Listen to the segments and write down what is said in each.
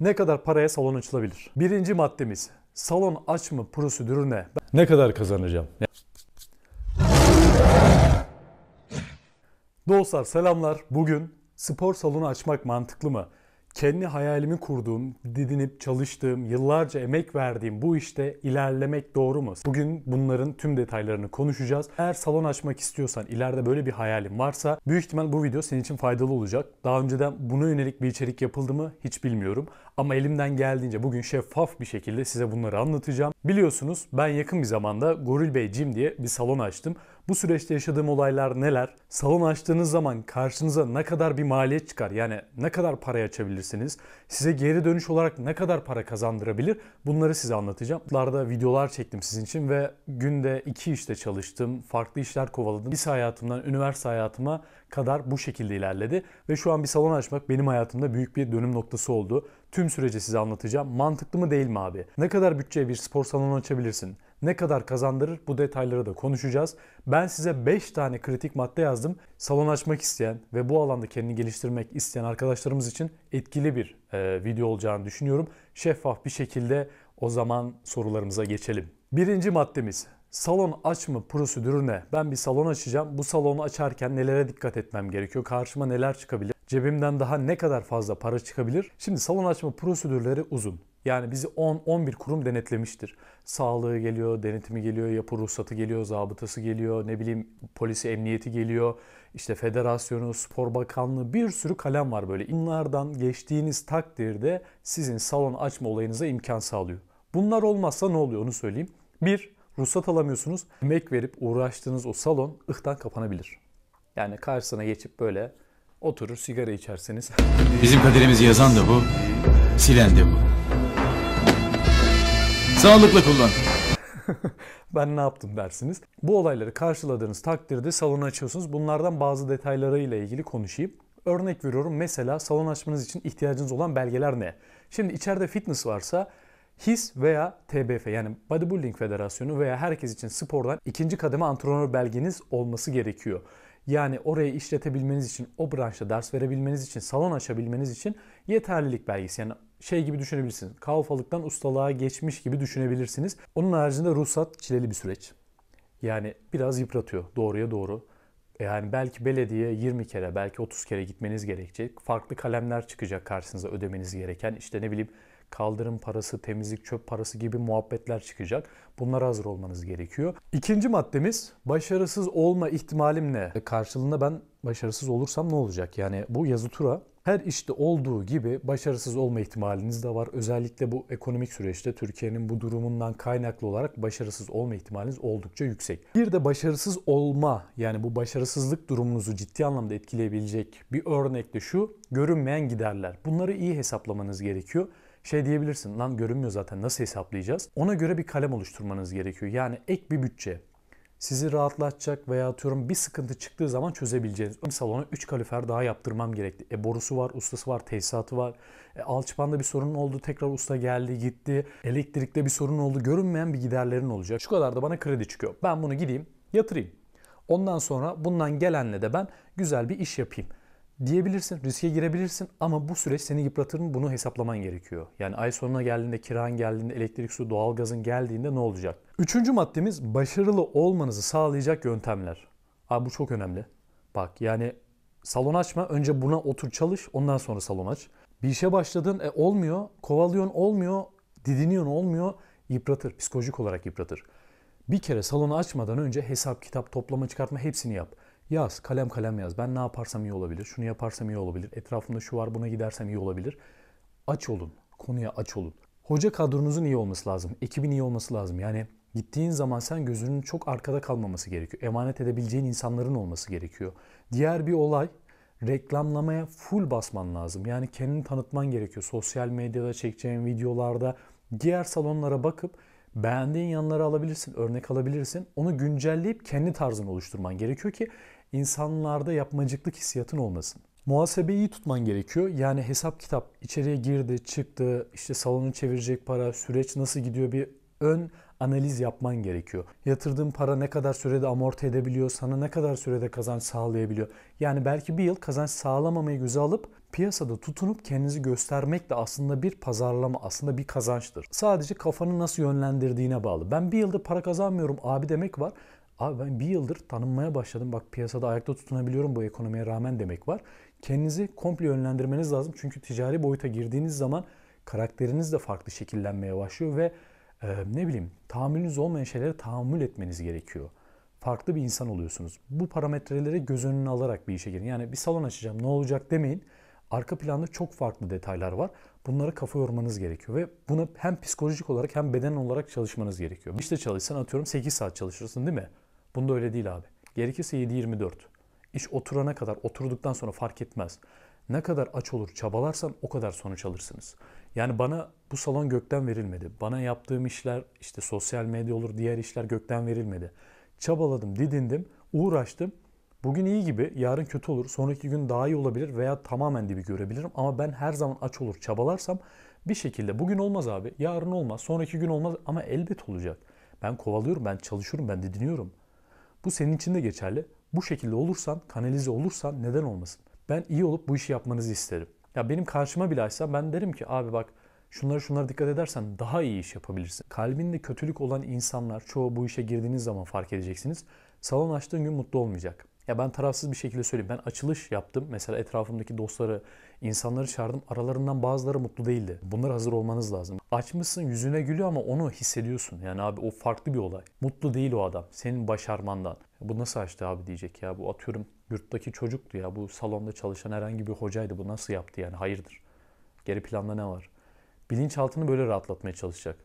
Ne kadar paraya salon açılabilir? Birinci maddemiz salon açma prosedürüne ne kadar kazanacağım? Dostlar selamlar. Bugün spor salonu açmak mantıklı mı? kendi hayalimi kurduğum, didinip çalıştığım, yıllarca emek verdiğim bu işte ilerlemek doğru mu? Bugün bunların tüm detaylarını konuşacağız. Eğer salon açmak istiyorsan, ileride böyle bir hayalin varsa büyük ihtimal bu video senin için faydalı olacak. Daha önceden buna yönelik bir içerik yapıldı mı hiç bilmiyorum. Ama elimden geldiğince bugün şeffaf bir şekilde size bunları anlatacağım. Biliyorsunuz ben yakın bir zamanda Goril Bey Gym diye bir salon açtım. Bu süreçte yaşadığım olaylar neler? Salon açtığınız zaman karşınıza ne kadar bir maliyet çıkar? Yani ne kadar para açabilirsiniz? Size geri dönüş olarak ne kadar para kazandırabilir? Bunları size anlatacağım. Larda videolar çektim sizin için ve günde iki işte çalıştım. Farklı işler kovaladım. Lise hayatımdan üniversite hayatıma kadar bu şekilde ilerledi. Ve şu an bir salon açmak benim hayatımda büyük bir dönüm noktası oldu. Tüm süreci size anlatacağım. Mantıklı mı değil mi abi? Ne kadar bütçeye bir spor salonu açabilirsin? Ne kadar kazandırır? Bu detayları da konuşacağız. Ben size 5 tane kritik madde yazdım. Salon açmak isteyen ve bu alanda kendini geliştirmek isteyen arkadaşlarımız için etkili bir e, video olacağını düşünüyorum. Şeffaf bir şekilde o zaman sorularımıza geçelim. Birinci maddemiz Salon açma prosedürü ne? Ben bir salon açacağım. Bu salonu açarken nelere dikkat etmem gerekiyor? Karşıma neler çıkabilir? Cebimden daha ne kadar fazla para çıkabilir? Şimdi salon açma prosedürleri uzun. Yani bizi 10-11 kurum denetlemiştir. Sağlığı geliyor, denetimi geliyor, yapı ruhsatı geliyor, zabıtası geliyor, ne bileyim polisi, emniyeti geliyor. İşte federasyonu, spor bakanlığı bir sürü kalem var böyle. Bunlardan geçtiğiniz takdirde sizin salon açma olayınıza imkan sağlıyor. Bunlar olmazsa ne oluyor onu söyleyeyim. Bir, ruhsat alamıyorsunuz. Emek verip uğraştığınız o salon ıhtan kapanabilir. Yani karşısına geçip böyle Oturur sigara içerseniz. Bizim kaderimizi yazan da bu, silen de bu. Sağlıkla kullan. ben ne yaptım dersiniz. Bu olayları karşıladığınız takdirde salonu açıyorsunuz. Bunlardan bazı detaylarıyla ilgili konuşayım. Örnek veriyorum mesela salon açmanız için ihtiyacınız olan belgeler ne? Şimdi içeride fitness varsa HIS veya TBF yani Bodybuilding Federasyonu veya herkes için spordan ikinci kademe antrenör belgeniz olması gerekiyor. Yani orayı işletebilmeniz için, o branşta ders verebilmeniz için, salon açabilmeniz için yeterlilik belgesi. Yani şey gibi düşünebilirsiniz. Kalfalıktan ustalığa geçmiş gibi düşünebilirsiniz. Onun haricinde ruhsat çileli bir süreç. Yani biraz yıpratıyor doğruya doğru. E yani belki belediye 20 kere, belki 30 kere gitmeniz gerekecek. Farklı kalemler çıkacak karşınıza ödemeniz gereken. işte ne bileyim kaldırım parası, temizlik çöp parası gibi muhabbetler çıkacak. Bunlara hazır olmanız gerekiyor. İkinci maddemiz başarısız olma ihtimalim ne? E, karşılığında ben başarısız olursam ne olacak? Yani bu yazı tura her işte olduğu gibi başarısız olma ihtimaliniz de var. Özellikle bu ekonomik süreçte Türkiye'nin bu durumundan kaynaklı olarak başarısız olma ihtimaliniz oldukça yüksek. Bir de başarısız olma yani bu başarısızlık durumunuzu ciddi anlamda etkileyebilecek bir örnek de şu görünmeyen giderler. Bunları iyi hesaplamanız gerekiyor. Şey diyebilirsin lan görünmüyor zaten nasıl hesaplayacağız? Ona göre bir kalem oluşturmanız gerekiyor. Yani ek bir bütçe sizi rahatlatacak veya atıyorum bir sıkıntı çıktığı zaman çözebileceğiniz. Mesela ona 3 kalifer daha yaptırmam gerekti. E borusu var, ustası var, tesisatı var. E, alçıpanda bir sorun oldu, tekrar usta geldi, gitti. Elektrikte bir sorun oldu, görünmeyen bir giderlerin olacak. Şu kadar da bana kredi çıkıyor. Ben bunu gideyim, yatırayım. Ondan sonra bundan gelenle de ben güzel bir iş yapayım diyebilirsin, riske girebilirsin ama bu süreç seni yıpratır mı bunu hesaplaman gerekiyor. Yani ay sonuna geldiğinde, kiran geldiğinde, elektrik, su, doğalgazın geldiğinde ne olacak? Üçüncü maddemiz başarılı olmanızı sağlayacak yöntemler. Abi bu çok önemli. Bak yani salon açma, önce buna otur çalış, ondan sonra salon aç. Bir işe başladın, e, olmuyor, kovalıyorsun olmuyor, didiniyorsun olmuyor, yıpratır, psikolojik olarak yıpratır. Bir kere salonu açmadan önce hesap, kitap, toplama, çıkartma hepsini yap. Yaz, kalem kalem yaz. Ben ne yaparsam iyi olabilir, şunu yaparsam iyi olabilir, etrafımda şu var buna gidersem iyi olabilir. Aç olun, konuya aç olun. Hoca kadronuzun iyi olması lazım, ekibin iyi olması lazım. Yani gittiğin zaman sen gözünün çok arkada kalmaması gerekiyor. Emanet edebileceğin insanların olması gerekiyor. Diğer bir olay reklamlamaya full basman lazım. Yani kendini tanıtman gerekiyor. Sosyal medyada çekeceğin videolarda diğer salonlara bakıp beğendiğin yanları alabilirsin, örnek alabilirsin. Onu güncelleyip kendi tarzını oluşturman gerekiyor ki insanlarda yapmacıklık hissiyatın olmasın. Muhasebeyi iyi tutman gerekiyor. Yani hesap kitap içeriye girdi, çıktı, işte salonu çevirecek para, süreç nasıl gidiyor bir ön analiz yapman gerekiyor. Yatırdığın para ne kadar sürede amorti edebiliyor, sana ne kadar sürede kazanç sağlayabiliyor. Yani belki bir yıl kazanç sağlamamayı göze alıp piyasada tutunup kendinizi göstermek de aslında bir pazarlama, aslında bir kazançtır. Sadece kafanı nasıl yönlendirdiğine bağlı. Ben bir yıldır para kazanmıyorum abi demek var. Abi ben bir yıldır tanınmaya başladım. Bak piyasada ayakta tutunabiliyorum bu ekonomiye rağmen demek var. Kendinizi komple yönlendirmeniz lazım. Çünkü ticari boyuta girdiğiniz zaman karakteriniz de farklı şekillenmeye başlıyor ve e, ne bileyim tahammülünüz olmayan şeylere tahammül etmeniz gerekiyor. Farklı bir insan oluyorsunuz. Bu parametreleri göz önüne alarak bir işe girin. Yani bir salon açacağım ne olacak demeyin. Arka planda çok farklı detaylar var. Bunlara kafa yormanız gerekiyor ve bunu hem psikolojik olarak hem beden olarak çalışmanız gerekiyor. İşte çalışsan atıyorum 8 saat çalışırsın değil mi? Bunda öyle değil abi. Gerekirse 7-24. İş oturana kadar, oturduktan sonra fark etmez. Ne kadar aç olur çabalarsan o kadar sonuç alırsınız. Yani bana bu salon gökten verilmedi. Bana yaptığım işler işte sosyal medya olur diğer işler gökten verilmedi. Çabaladım, didindim, uğraştım. Bugün iyi gibi, yarın kötü olur, sonraki gün daha iyi olabilir veya tamamen dibi görebilirim. Ama ben her zaman aç olur çabalarsam bir şekilde bugün olmaz abi, yarın olmaz, sonraki gün olmaz ama elbet olacak. Ben kovalıyorum, ben çalışıyorum, ben didiniyorum. Bu senin için de geçerli. Bu şekilde olursan, kanalize olursan neden olmasın? Ben iyi olup bu işi yapmanızı isterim. Ya benim karşıma bile açsa ben derim ki abi bak şunlara şunlara dikkat edersen daha iyi iş yapabilirsin. Kalbinde kötülük olan insanlar çoğu bu işe girdiğiniz zaman fark edeceksiniz. Salon açtığın gün mutlu olmayacak. Ya ben tarafsız bir şekilde söyleyeyim. Ben açılış yaptım. Mesela etrafımdaki dostları İnsanları çağırdım. Aralarından bazıları mutlu değildi. Bunlar hazır olmanız lazım. Açmışsın yüzüne gülüyor ama onu hissediyorsun. Yani abi o farklı bir olay. Mutlu değil o adam. Senin başarmandan. Bu nasıl açtı abi diyecek ya. Bu atıyorum yurttaki çocuktu ya. Bu salonda çalışan herhangi bir hocaydı. Bu nasıl yaptı yani? Hayırdır? Geri planda ne var? Bilinçaltını böyle rahatlatmaya çalışacak.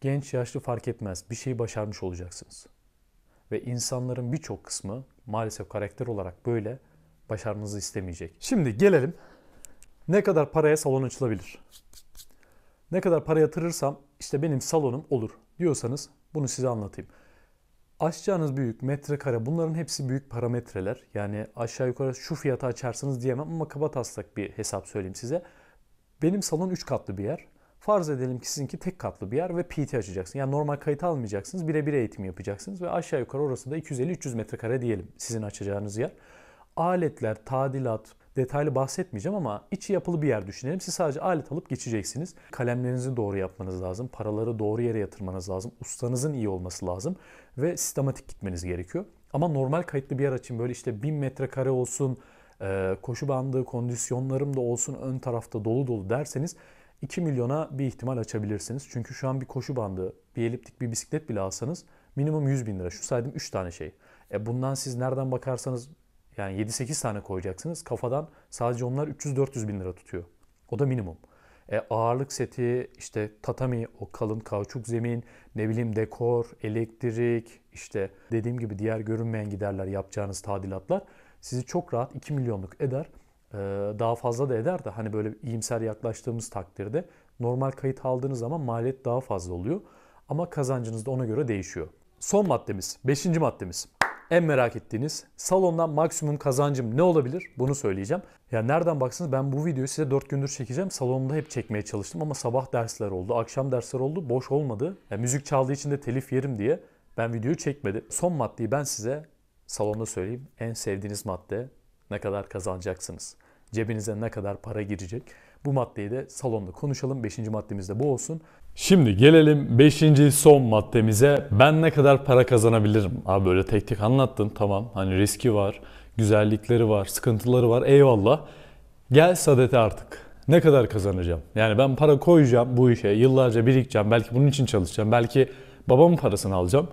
Genç, yaşlı fark etmez. Bir şeyi başarmış olacaksınız. Ve insanların birçok kısmı maalesef karakter olarak böyle başarmanızı istemeyecek. Şimdi gelelim ne kadar paraya salon açılabilir? Ne kadar para yatırırsam işte benim salonum olur diyorsanız bunu size anlatayım. Açacağınız büyük metrekare bunların hepsi büyük parametreler. Yani aşağı yukarı şu fiyata açarsınız diyemem ama kaba taslak bir hesap söyleyeyim size. Benim salon 3 katlı bir yer. Farz edelim ki sizinki tek katlı bir yer ve PT açacaksınız. Yani normal kayıt almayacaksınız. Birebir eğitim yapacaksınız ve aşağı yukarı orası da 250-300 metrekare diyelim sizin açacağınız yer. Aletler, tadilat, detaylı bahsetmeyeceğim ama içi yapılı bir yer düşünelim. Siz sadece alet alıp geçeceksiniz. Kalemlerinizi doğru yapmanız lazım. Paraları doğru yere yatırmanız lazım. Ustanızın iyi olması lazım. Ve sistematik gitmeniz gerekiyor. Ama normal kayıtlı bir yer için Böyle işte 1000 metrekare olsun, e, koşu bandı, kondisyonlarım da olsun, ön tarafta dolu dolu derseniz 2 milyona bir ihtimal açabilirsiniz. Çünkü şu an bir koşu bandı, bir eliptik, bir bisiklet bile alsanız minimum 100 bin lira. Şu saydığım 3 tane şey. E bundan siz nereden bakarsanız yani 7-8 tane koyacaksınız. Kafadan sadece onlar 300-400 bin lira tutuyor. O da minimum. E, ağırlık seti, işte tatami, o kalın kauçuk zemin, ne bileyim dekor, elektrik, işte dediğim gibi diğer görünmeyen giderler yapacağınız tadilatlar sizi çok rahat 2 milyonluk eder. E, daha fazla da eder de hani böyle iyimser yaklaştığımız takdirde normal kayıt aldığınız zaman maliyet daha fazla oluyor. Ama kazancınız da ona göre değişiyor. Son maddemiz, beşinci maddemiz en merak ettiğiniz salondan maksimum kazancım ne olabilir? Bunu söyleyeceğim. Ya yani nereden baksanız ben bu videoyu size 4 gündür çekeceğim. Salonda hep çekmeye çalıştım ama sabah dersler oldu, akşam dersler oldu, boş olmadı. Yani müzik çaldığı için de telif yerim diye ben videoyu çekmedim. Son maddeyi ben size salonda söyleyeyim. En sevdiğiniz madde ne kadar kazanacaksınız? Cebinize ne kadar para girecek? Bu maddeyi de salonda konuşalım. Beşinci maddemiz de bu olsun. Şimdi gelelim 5. son maddemize. Ben ne kadar para kazanabilirim? Abi böyle tek tek anlattın tamam. Hani riski var, güzellikleri var, sıkıntıları var eyvallah. Gel sadete artık. Ne kadar kazanacağım? Yani ben para koyacağım bu işe, yıllarca birikeceğim, belki bunun için çalışacağım, belki babamın parasını alacağım.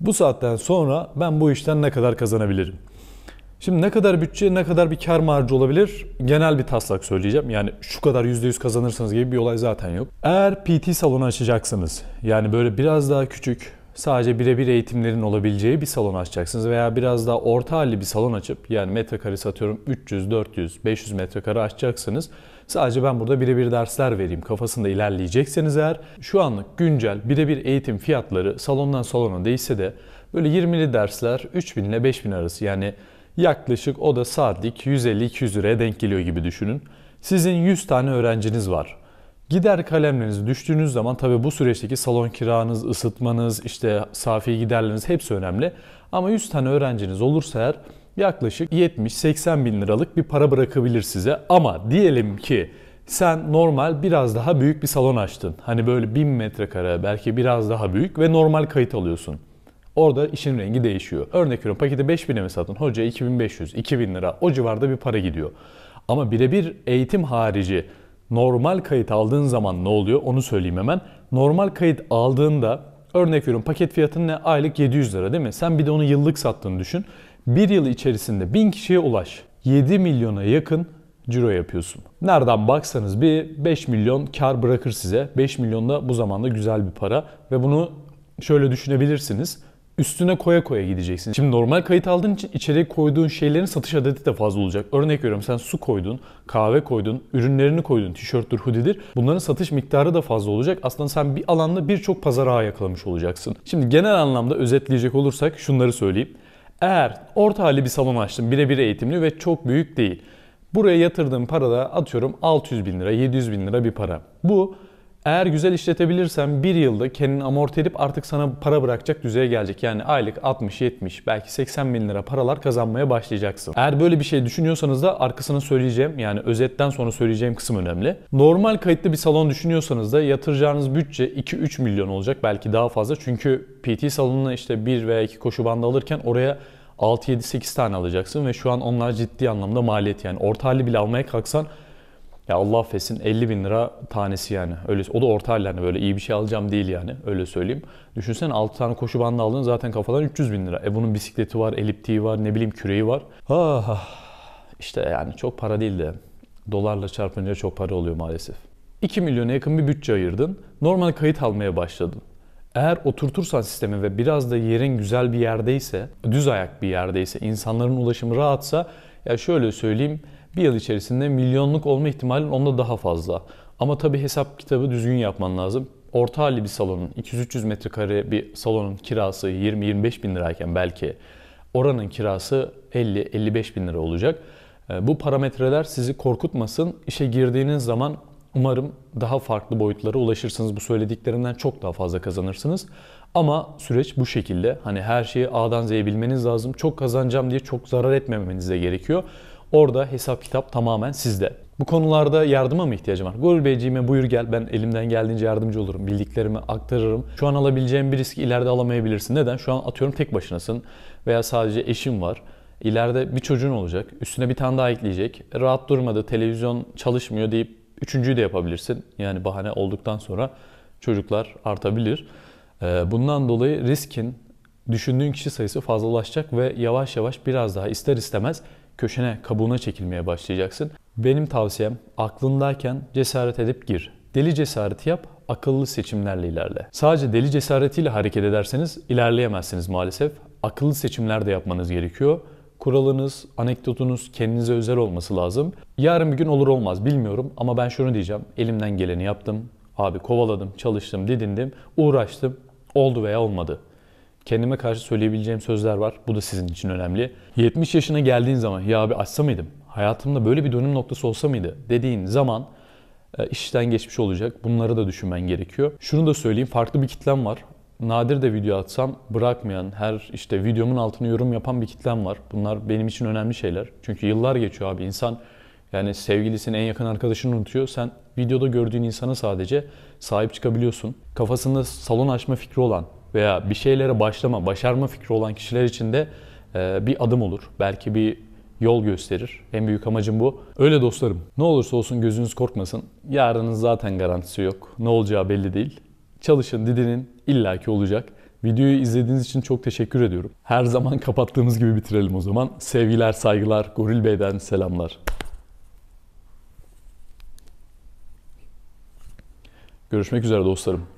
Bu saatten sonra ben bu işten ne kadar kazanabilirim? Şimdi ne kadar bütçe, ne kadar bir kar marjı olabilir? Genel bir taslak söyleyeceğim. Yani şu kadar %100 kazanırsınız gibi bir olay zaten yok. Eğer PT salonu açacaksınız, yani böyle biraz daha küçük, sadece birebir eğitimlerin olabileceği bir salon açacaksınız veya biraz daha orta halli bir salon açıp yani metrekare satıyorum 300, 400, 500 metrekare açacaksınız. Sadece ben burada birebir dersler vereyim kafasında ilerleyecekseniz eğer şu anlık güncel birebir eğitim fiyatları salondan salona değişse de böyle 20'li dersler 3000 ile 5000 arası yani Yaklaşık o da saatlik 150-200 liraya denk geliyor gibi düşünün. Sizin 100 tane öğrenciniz var. Gider kalemleriniz düştüğünüz zaman tabii bu süreçteki salon kiranız, ısıtmanız, işte safi giderleriniz hepsi önemli. Ama 100 tane öğrenciniz olursa eğer yaklaşık 70-80 bin liralık bir para bırakabilir size. Ama diyelim ki sen normal biraz daha büyük bir salon açtın. Hani böyle 1000 metrekare belki biraz daha büyük ve normal kayıt alıyorsun. Orada işin rengi değişiyor. Örnek veriyorum paketi 5000'e mi satın? Hoca 2500, 2000 lira o civarda bir para gidiyor. Ama birebir eğitim harici normal kayıt aldığın zaman ne oluyor onu söyleyeyim hemen. Normal kayıt aldığında örnek veriyorum paket fiyatın ne? Aylık 700 lira değil mi? Sen bir de onu yıllık sattığını düşün. Bir yıl içerisinde 1000 kişiye ulaş. 7 milyona yakın ciro yapıyorsun. Nereden baksanız bir 5 milyon kar bırakır size. 5 milyon da bu zamanda güzel bir para ve bunu şöyle düşünebilirsiniz üstüne koya koya gideceksin. Şimdi normal kayıt aldığın için içeriye koyduğun şeylerin satış adeti de fazla olacak. Örnek veriyorum sen su koydun, kahve koydun, ürünlerini koydun, tişörttür, hoodie'dir. Bunların satış miktarı da fazla olacak. Aslında sen bir alanda birçok pazar ağı yakalamış olacaksın. Şimdi genel anlamda özetleyecek olursak şunları söyleyeyim. Eğer orta hali bir salon açtın, birebir eğitimli ve çok büyük değil. Buraya yatırdığın parada atıyorum 600 bin lira, 700 bin lira bir para. Bu eğer güzel işletebilirsen bir yılda kendini amorti edip artık sana para bırakacak düzeye gelecek. Yani aylık 60, 70 belki 80 bin lira paralar kazanmaya başlayacaksın. Eğer böyle bir şey düşünüyorsanız da arkasını söyleyeceğim yani özetten sonra söyleyeceğim kısım önemli. Normal kayıtlı bir salon düşünüyorsanız da yatıracağınız bütçe 2-3 milyon olacak belki daha fazla. Çünkü PT salonuna işte 1 veya 2 koşu bandı alırken oraya 6-7-8 tane alacaksın ve şu an onlar ciddi anlamda maliyet yani orta hali bile almaya kalksan ya Allah affetsin 50 bin lira tanesi yani. Öyle, o da orta hallerine böyle iyi bir şey alacağım değil yani. Öyle söyleyeyim. Düşünsen 6 tane koşu bandı aldın zaten kafadan 300 bin lira. E bunun bisikleti var, eliptiği var, ne bileyim küreği var. Ah, ah. işte yani çok para değil de dolarla çarpınca çok para oluyor maalesef. 2 milyona yakın bir bütçe ayırdın. Normal kayıt almaya başladın. Eğer oturtursan sistemi ve biraz da yerin güzel bir yerdeyse, düz ayak bir yerdeyse, insanların ulaşımı rahatsa ya şöyle söyleyeyim bir yıl içerisinde milyonluk olma ihtimalin onda daha fazla. Ama tabii hesap kitabı düzgün yapman lazım. Orta halli bir salonun, 200-300 metrekare bir salonun kirası 20-25 bin lirayken belki oranın kirası 50-55 bin lira olacak. Ee, bu parametreler sizi korkutmasın. İşe girdiğiniz zaman umarım daha farklı boyutlara ulaşırsınız. Bu söylediklerinden çok daha fazla kazanırsınız. Ama süreç bu şekilde. Hani her şeyi A'dan Z'ye bilmeniz lazım. Çok kazanacağım diye çok zarar etmemeniz de gerekiyor. Orada hesap kitap tamamen sizde. Bu konularda yardıma mı ihtiyacım var? Gurur Beyciğime buyur gel ben elimden geldiğince yardımcı olurum. Bildiklerimi aktarırım. Şu an alabileceğim bir risk ileride alamayabilirsin. Neden? Şu an atıyorum tek başınasın veya sadece eşin var. İleride bir çocuğun olacak. Üstüne bir tane daha ekleyecek. Rahat durmadı, televizyon çalışmıyor deyip üçüncüyü de yapabilirsin. Yani bahane olduktan sonra çocuklar artabilir. Ee, bundan dolayı riskin düşündüğün kişi sayısı fazlalaşacak ve yavaş yavaş biraz daha ister istemez köşene, kabuğuna çekilmeye başlayacaksın. Benim tavsiyem aklındayken cesaret edip gir. Deli cesareti yap, akıllı seçimlerle ilerle. Sadece deli cesaretiyle hareket ederseniz ilerleyemezsiniz maalesef. Akıllı seçimler de yapmanız gerekiyor. Kuralınız, anekdotunuz kendinize özel olması lazım. Yarın bir gün olur olmaz bilmiyorum ama ben şunu diyeceğim. Elimden geleni yaptım. Abi kovaladım, çalıştım, didindim, uğraştım. Oldu veya olmadı kendime karşı söyleyebileceğim sözler var. Bu da sizin için önemli. 70 yaşına geldiğin zaman ya abi açsa mıydım? Hayatımda böyle bir dönüm noktası olsa mıydı? dediğin zaman e, işten geçmiş olacak. Bunları da düşünmen gerekiyor. Şunu da söyleyeyim. Farklı bir kitlem var. Nadir de video atsam bırakmayan, her işte videomun altına yorum yapan bir kitlem var. Bunlar benim için önemli şeyler. Çünkü yıllar geçiyor abi. İnsan yani sevgilisini, en yakın arkadaşını unutuyor. Sen videoda gördüğün insana sadece sahip çıkabiliyorsun. Kafasında salon açma fikri olan, veya bir şeylere başlama, başarma fikri olan kişiler için de e, bir adım olur. Belki bir yol gösterir. En büyük amacım bu. Öyle dostlarım. Ne olursa olsun gözünüz korkmasın. Yarının zaten garantisi yok. Ne olacağı belli değil. Çalışın didinin illaki olacak. Videoyu izlediğiniz için çok teşekkür ediyorum. Her zaman kapattığımız gibi bitirelim o zaman. Sevgiler, saygılar. Goril Bey'den selamlar. Görüşmek üzere dostlarım.